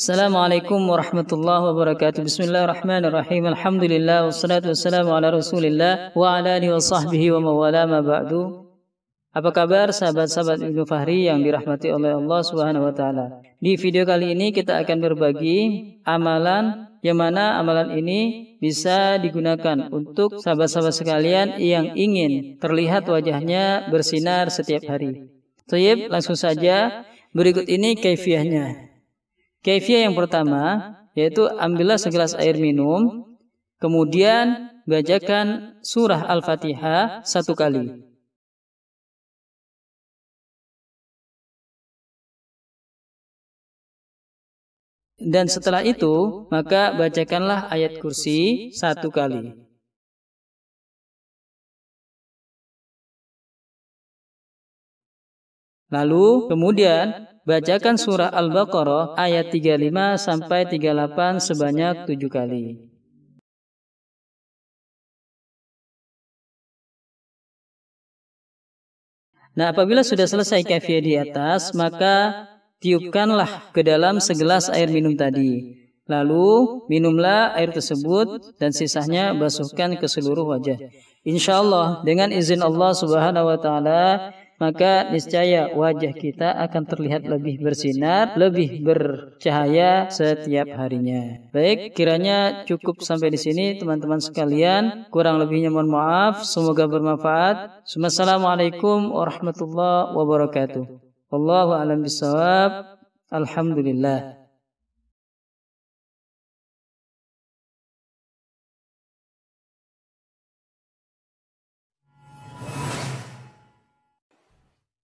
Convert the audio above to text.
Assalamualaikum warahmatullahi wabarakatuh. Bismillahirrahmanirrahim. Alhamdulillah wassalatu wassalamu ala Rasulillah wa ala alihi wa sahbihi wa mawala ma ba'du. Apa kabar sahabat-sahabat Ibnu Fahri yang dirahmati oleh Allah Subhanahu wa taala? Di video kali ini kita akan berbagi amalan yang mana amalan ini bisa digunakan untuk sahabat-sahabat sekalian yang ingin terlihat wajahnya bersinar setiap hari. Tayyib, langsung saja berikut ini kaifiahnya. Kefia yang pertama yaitu ambillah segelas air minum, kemudian bacakan surah Al-Fatihah satu kali. Dan setelah itu, maka bacakanlah ayat kursi satu kali. Lalu, kemudian Bacakan surah Al-Baqarah ayat 35 sampai 38 sebanyak tujuh kali. Nah, apabila sudah selesai kafiah di atas, maka tiupkanlah ke dalam segelas air minum tadi. Lalu minumlah air tersebut dan sisanya basuhkan ke seluruh wajah. Insya Allah dengan izin Allah Subhanahu wa taala maka niscaya wajah kita akan terlihat lebih bersinar, lebih bercahaya setiap harinya. Baik, kiranya cukup sampai di sini teman-teman sekalian. Kurang lebihnya mohon maaf, semoga bermanfaat. Wassalamualaikum warahmatullahi wabarakatuh. Wallahu a'lam bishawab. Alhamdulillah.